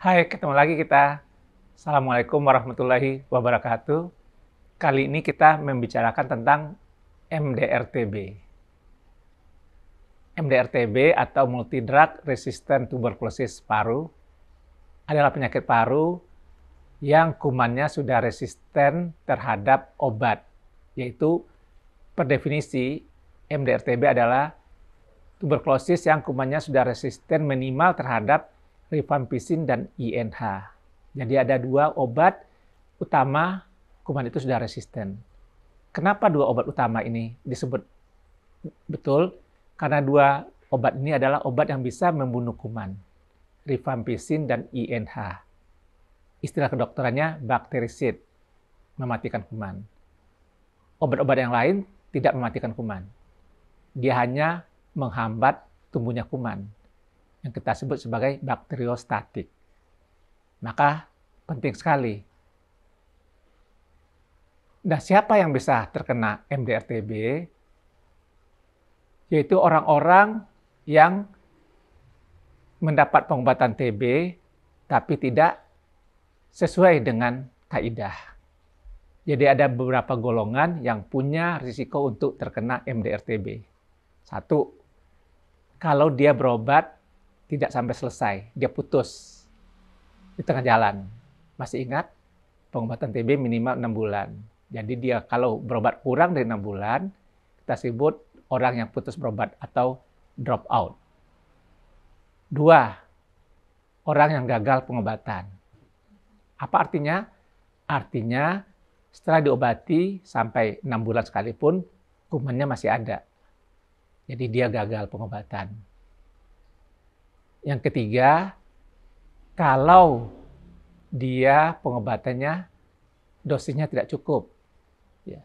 Hai, ketemu lagi kita. Assalamualaikum warahmatullahi wabarakatuh. Kali ini kita membicarakan tentang MDRTB. MDRTB atau Multi Drug Resistant Tuberculosis Paru adalah penyakit paru yang kumannya sudah resisten terhadap obat, yaitu per definisi MDRTB adalah tuberkulosis yang kumannya sudah resisten minimal terhadap Rifampisin dan INH. Jadi ada dua obat utama kuman itu sudah resisten. Kenapa dua obat utama ini disebut betul? Karena dua obat ini adalah obat yang bisa membunuh kuman, Rifampisin dan INH. Istilah kedokterannya bakterisid, mematikan kuman. Obat-obat yang lain tidak mematikan kuman. Dia hanya menghambat tumbuhnya kuman yang kita sebut sebagai bakteriostatik. Maka penting sekali. Nah, siapa yang bisa terkena MDRTB? Yaitu orang-orang yang mendapat pengobatan TB tapi tidak sesuai dengan kaidah. Jadi ada beberapa golongan yang punya risiko untuk terkena MDRTB. Satu, kalau dia berobat tidak sampai selesai, dia putus di tengah jalan. Masih ingat? Pengobatan TB minimal 6 bulan. Jadi dia kalau berobat kurang dari 6 bulan, kita sebut orang yang putus berobat atau drop out. Dua, orang yang gagal pengobatan. Apa artinya? Artinya setelah diobati sampai 6 bulan sekalipun, kumannya masih ada. Jadi dia gagal pengobatan. Yang ketiga, kalau dia pengobatannya dosisnya tidak cukup. Ya.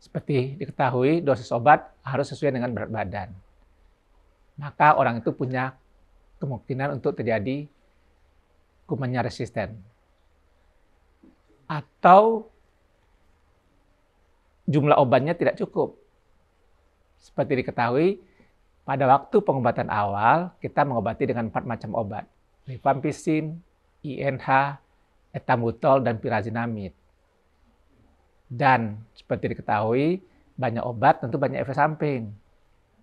Seperti diketahui, dosis obat harus sesuai dengan berat badan. Maka orang itu punya kemungkinan untuk terjadi kumannya resisten. Atau jumlah obatnya tidak cukup. Seperti diketahui, pada waktu pengobatan awal, kita mengobati dengan empat macam obat. rifampisin, INH, etambutol dan pirazinamid. Dan seperti diketahui, banyak obat tentu banyak efek samping.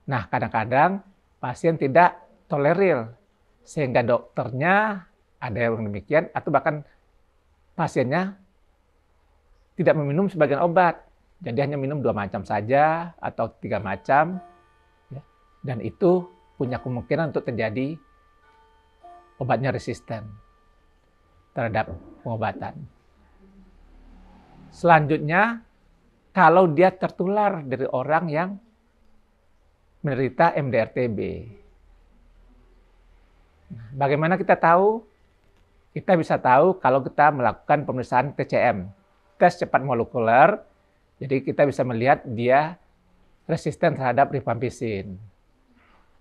Nah, kadang-kadang pasien tidak toleril sehingga dokternya ada yang demikian, atau bahkan pasiennya tidak meminum sebagian obat. Jadi hanya minum dua macam saja atau tiga macam, dan itu punya kemungkinan untuk terjadi obatnya resisten terhadap pengobatan. Selanjutnya, kalau dia tertular dari orang yang menderita MDRTB. Bagaimana kita tahu? Kita bisa tahu kalau kita melakukan pemeriksaan TCM, tes cepat molekuler. Jadi kita bisa melihat dia resisten terhadap rifampisin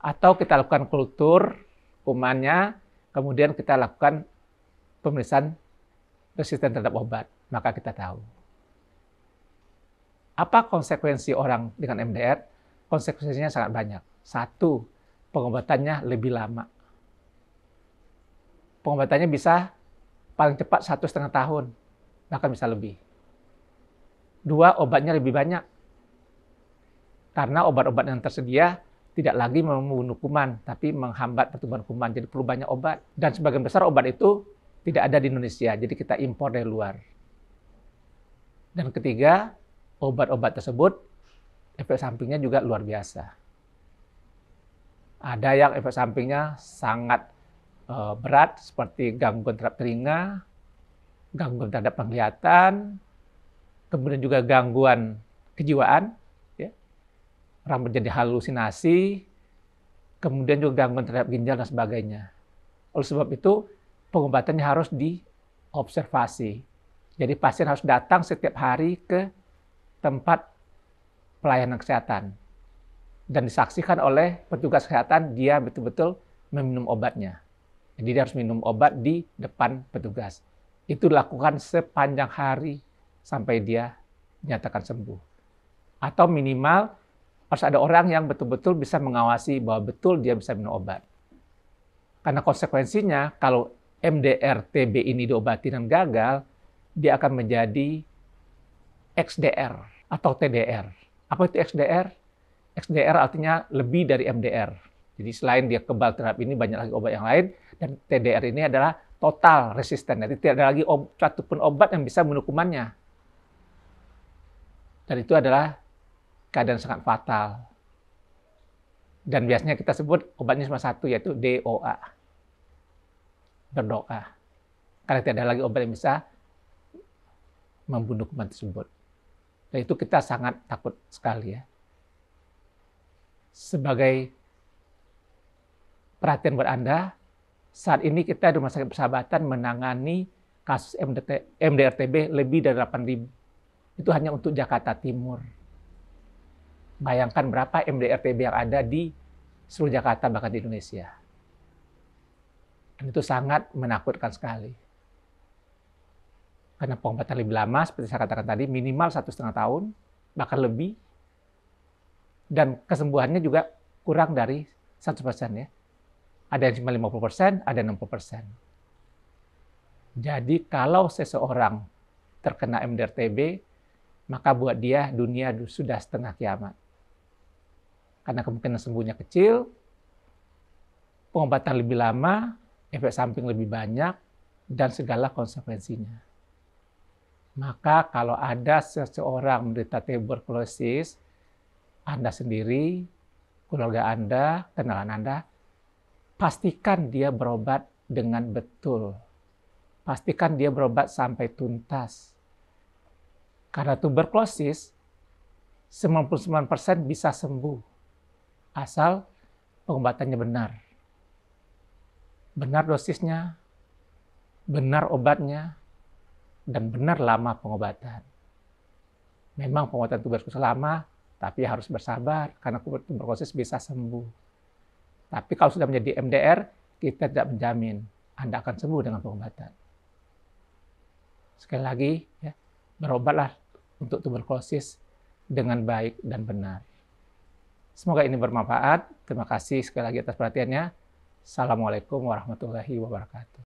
atau kita lakukan kultur kumannya, kemudian kita lakukan pemeriksaan resisten terhadap obat, maka kita tahu. Apa konsekuensi orang dengan MDR? Konsekuensinya sangat banyak. Satu, pengobatannya lebih lama. Pengobatannya bisa paling cepat satu setengah tahun, bahkan bisa lebih. Dua, obatnya lebih banyak. Karena obat-obat yang tersedia tidak lagi membunuh kuman, tapi menghambat pertumbuhan kuman. Jadi perlu banyak obat. Dan sebagian besar obat itu tidak ada di Indonesia, jadi kita impor dari luar. Dan ketiga, obat-obat tersebut efek sampingnya juga luar biasa. Ada yang efek sampingnya sangat e, berat, seperti gangguan terhadap telinga, gangguan terhadap penglihatan, kemudian juga gangguan kejiwaan, rambut jadi halusinasi, kemudian juga gangguan terhadap ginjal dan sebagainya. Oleh sebab itu, pengobatannya harus diobservasi. Jadi pasien harus datang setiap hari ke tempat pelayanan kesehatan. Dan disaksikan oleh petugas kesehatan, dia betul-betul meminum obatnya. Jadi dia harus minum obat di depan petugas. Itu dilakukan sepanjang hari sampai dia dinyatakan sembuh. Atau minimal harus ada orang yang betul-betul bisa mengawasi bahwa betul dia bisa minum obat. Karena konsekuensinya kalau MDR-TB ini diobati dan gagal, dia akan menjadi XDR atau TDR. Apa itu XDR? XDR artinya lebih dari MDR. Jadi selain dia kebal terhadap ini, banyak lagi obat yang lain. Dan TDR ini adalah total resisten. Jadi tidak ada lagi satu pun obat yang bisa menukumannya. Dan itu adalah keadaan sangat fatal. Dan biasanya kita sebut obatnya cuma satu, yaitu DOA. Berdoa. Karena tidak ada lagi obat yang bisa membunuh kuman tersebut. Dan itu kita sangat takut sekali ya. Sebagai perhatian buat Anda, saat ini kita di Rumah Sakit Persahabatan menangani kasus MDRTB lebih dari 8.000. Itu hanya untuk Jakarta Timur. Bayangkan berapa MDRTB yang ada di seluruh Jakarta bahkan di Indonesia. Dan itu sangat menakutkan sekali. Karena pengobatan lebih lama, seperti saya katakan tadi, minimal satu setengah tahun, bahkan lebih. Dan kesembuhannya juga kurang dari 100% ya. Ada yang cuma 50%, ada yang 60%. Jadi kalau seseorang terkena MDRTB, maka buat dia dunia sudah setengah kiamat karena kemungkinan sembuhnya kecil, pengobatan lebih lama, efek samping lebih banyak, dan segala konsekuensinya. Maka kalau ada seseorang menderita tuberkulosis, Anda sendiri, keluarga Anda, kenalan Anda, pastikan dia berobat dengan betul. Pastikan dia berobat sampai tuntas. Karena tuberkulosis, 99% bisa sembuh asal pengobatannya benar. Benar dosisnya, benar obatnya, dan benar lama pengobatan. Memang pengobatan tuberkulosis lama, tapi harus bersabar karena tuberkulosis bisa sembuh. Tapi kalau sudah menjadi MDR, kita tidak menjamin Anda akan sembuh dengan pengobatan. Sekali lagi, ya, berobatlah untuk tuberkulosis dengan baik dan benar. Semoga ini bermanfaat. Terima kasih sekali lagi atas perhatiannya. Assalamualaikum warahmatullahi wabarakatuh.